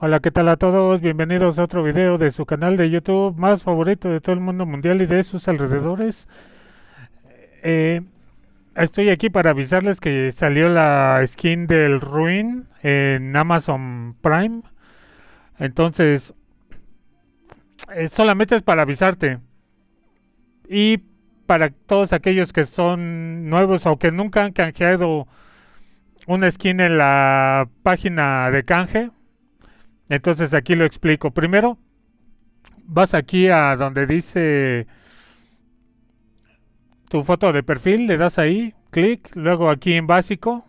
Hola, ¿qué tal a todos? Bienvenidos a otro video de su canal de YouTube más favorito de todo el mundo mundial y de sus alrededores. Eh, estoy aquí para avisarles que salió la skin del Ruin en Amazon Prime. Entonces, eh, solamente es para avisarte. Y para todos aquellos que son nuevos o que nunca han canjeado una skin en la página de canje entonces aquí lo explico. Primero, vas aquí a donde dice tu foto de perfil, le das ahí, clic, luego aquí en básico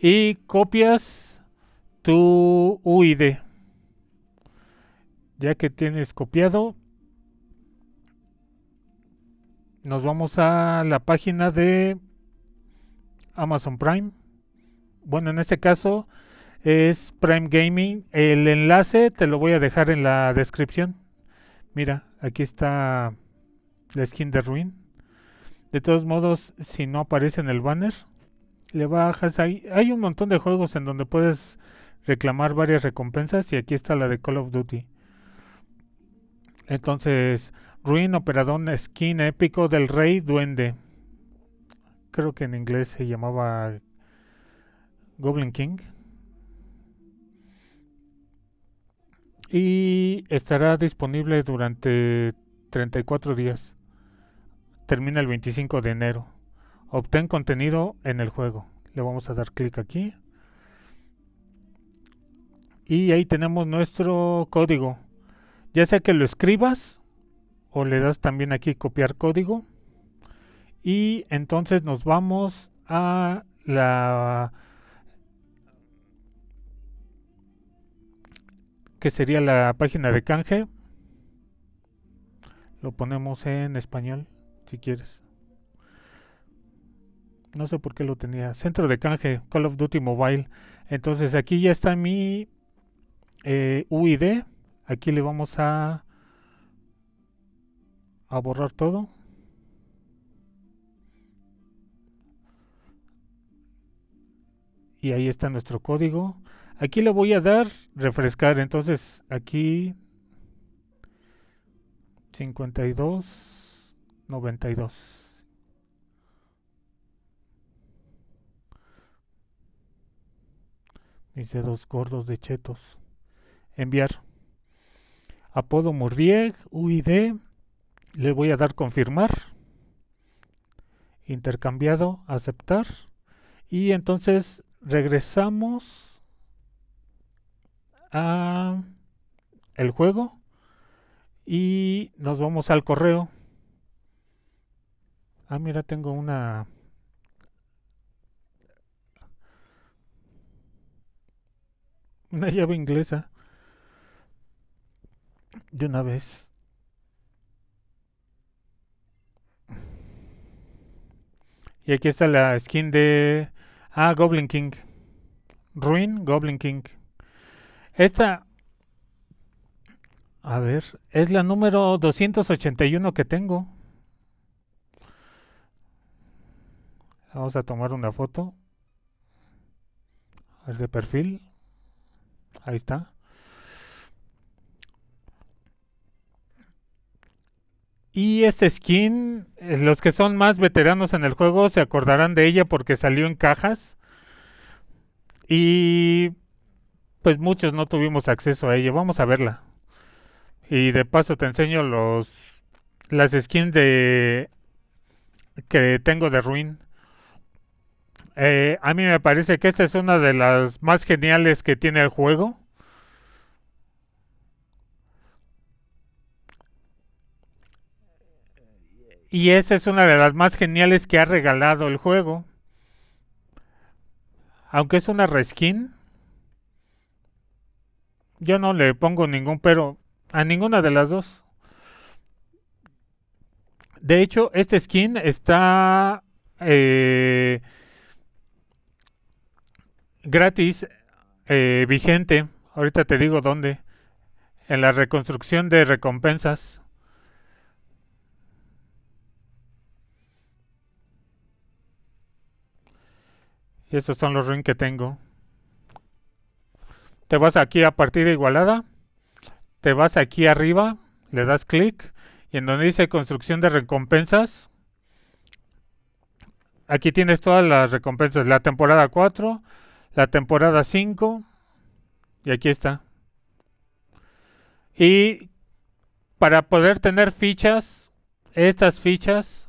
y copias tu UID. Ya que tienes copiado, nos vamos a la página de Amazon Prime. Bueno, en este caso es Prime Gaming. El enlace te lo voy a dejar en la descripción. Mira, aquí está la skin de Ruin. De todos modos, si no aparece en el banner, le bajas ahí. Hay un montón de juegos en donde puedes reclamar varias recompensas y aquí está la de Call of Duty. Entonces, Ruin Operadón Skin Épico del Rey Duende. Creo que en inglés se llamaba Goblin King. y estará disponible durante 34 días. Termina el 25 de enero. Obtén contenido en el juego. Le vamos a dar clic aquí. Y ahí tenemos nuestro código. Ya sea que lo escribas o le das también aquí copiar código. Y entonces nos vamos a la que sería la página de canje. Lo ponemos en español, si quieres. No sé por qué lo tenía. Centro de canje, Call of Duty Mobile. Entonces aquí ya está mi eh, UID. Aquí le vamos a, a borrar todo. Y ahí está nuestro código. Aquí le voy a dar refrescar. Entonces aquí 52, 92. Mis dedos gordos de chetos. Enviar. Apodo Murrieg, UID. Le voy a dar confirmar. Intercambiado, aceptar. Y entonces regresamos el juego y nos vamos al correo. Ah, mira, tengo una una llave inglesa de una vez. Y aquí está la skin de ah Goblin King. Ruin Goblin King. Esta, a ver, es la número 281 que tengo. Vamos a tomar una foto. El de perfil. Ahí está. Y este skin, eh, los que son más veteranos en el juego se acordarán de ella porque salió en cajas. Y pues muchos no tuvimos acceso a ella. Vamos a verla. Y de paso te enseño los las skins de que tengo de Ruin. Eh, a mí me parece que esta es una de las más geniales que tiene el juego. Y esta es una de las más geniales que ha regalado el juego. Aunque es una reskin. Yo no le pongo ningún pero a ninguna de las dos. De hecho, este skin está eh, gratis, eh, vigente. Ahorita te digo dónde. En la reconstrucción de recompensas. Y estos son los ruins que tengo te vas aquí a partida igualada, te vas aquí arriba, le das clic y en donde dice construcción de recompensas, aquí tienes todas las recompensas, la temporada 4, la temporada 5 y aquí está. Y para poder tener fichas, estas fichas,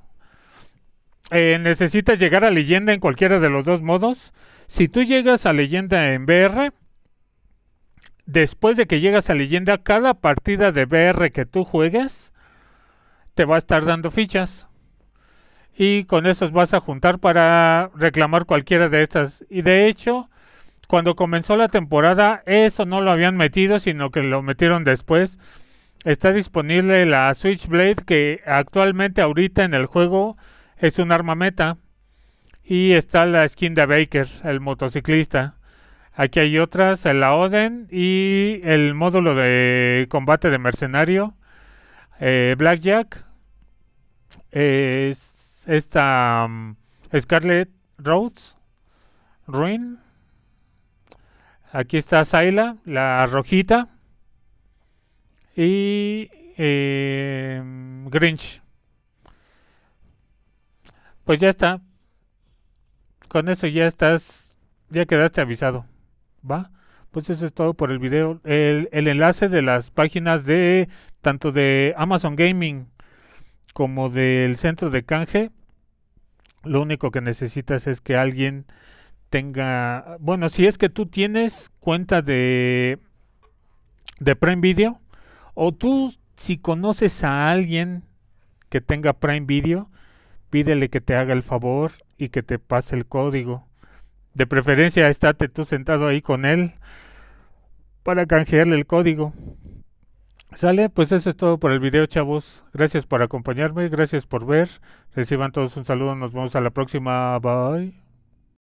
eh, necesitas llegar a leyenda en cualquiera de los dos modos. Si tú llegas a leyenda en BR, después de que llegas a leyenda, cada partida de BR que tú juegues te va a estar dando fichas. Y con esos vas a juntar para reclamar cualquiera de estas. Y de hecho, cuando comenzó la temporada, eso no lo habían metido, sino que lo metieron después. Está disponible la Switchblade, que actualmente ahorita en el juego es un arma meta. Y está la skin de Baker, el motociclista. Aquí hay otras, la Oden y el módulo de combate de mercenario, eh, Blackjack, esta mm, Scarlet Rhodes, Ruin. Aquí está Saila, la rojita. Y eh, Grinch. Pues ya está. Con eso ya estás, ya quedaste avisado. ¿va? Pues eso es todo por el video. El, el enlace de las páginas de tanto de Amazon Gaming como del centro de canje. Lo único que necesitas es que alguien tenga, bueno, si es que tú tienes cuenta de de Prime Video o tú si conoces a alguien que tenga Prime Video, pídele que te haga el favor y que te pase el código de preferencia, estate tú sentado ahí con él para canjearle el código. ¿Sale? Pues eso es todo por el video, chavos. Gracias por acompañarme, gracias por ver. Reciban todos un saludo, nos vemos a la próxima. Bye.